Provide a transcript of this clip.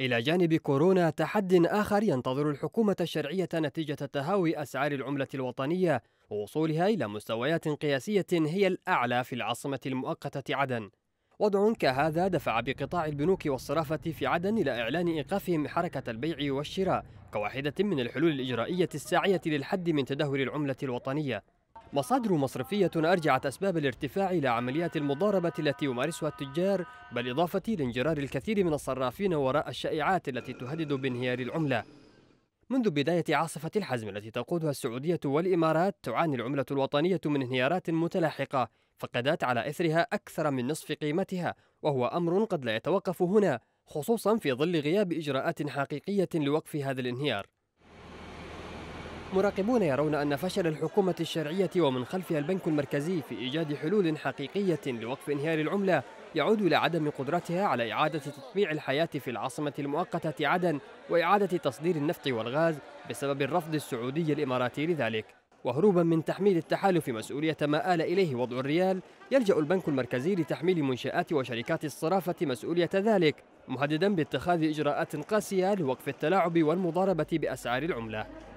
إلى جانب كورونا تحد آخر ينتظر الحكومة الشرعية نتيجة تهاوي أسعار العملة الوطنية ووصولها إلى مستويات قياسية هي الأعلى في العاصمة المؤقتة عدن وضع كهذا دفع بقطاع البنوك والصرافة في عدن إلى إعلان إيقافهم حركة البيع والشراء كواحدة من الحلول الإجرائية الساعية للحد من تدهور العملة الوطنية مصادر مصرفية أرجعت أسباب الارتفاع إلى عمليات المضاربة التي يمارسها التجار بالإضافة لانجرار الكثير من الصرافين وراء الشائعات التي تهدد بانهيار العملة منذ بداية عاصفة الحزم التي تقودها السعودية والإمارات تعاني العملة الوطنية من انهيارات متلاحقة فقدت على إثرها أكثر من نصف قيمتها وهو أمر قد لا يتوقف هنا خصوصا في ظل غياب إجراءات حقيقية لوقف هذا الانهيار مراقبون يرون أن فشل الحكومة الشرعية ومن خلفها البنك المركزي في إيجاد حلول حقيقية لوقف انهيار العملة يعود إلى عدم قدرتها على إعادة تطبيع الحياة في العاصمة المؤقتة عدن وإعادة تصدير النفط والغاز بسبب الرفض السعودي الإماراتي لذلك وهروبا من تحميل التحالف مسؤولية ما آل إليه وضع الريال يلجأ البنك المركزي لتحميل منشآت وشركات الصرافة مسؤولية ذلك مهددا باتخاذ إجراءات قاسية لوقف التلاعب والمضاربة بأسعار العملة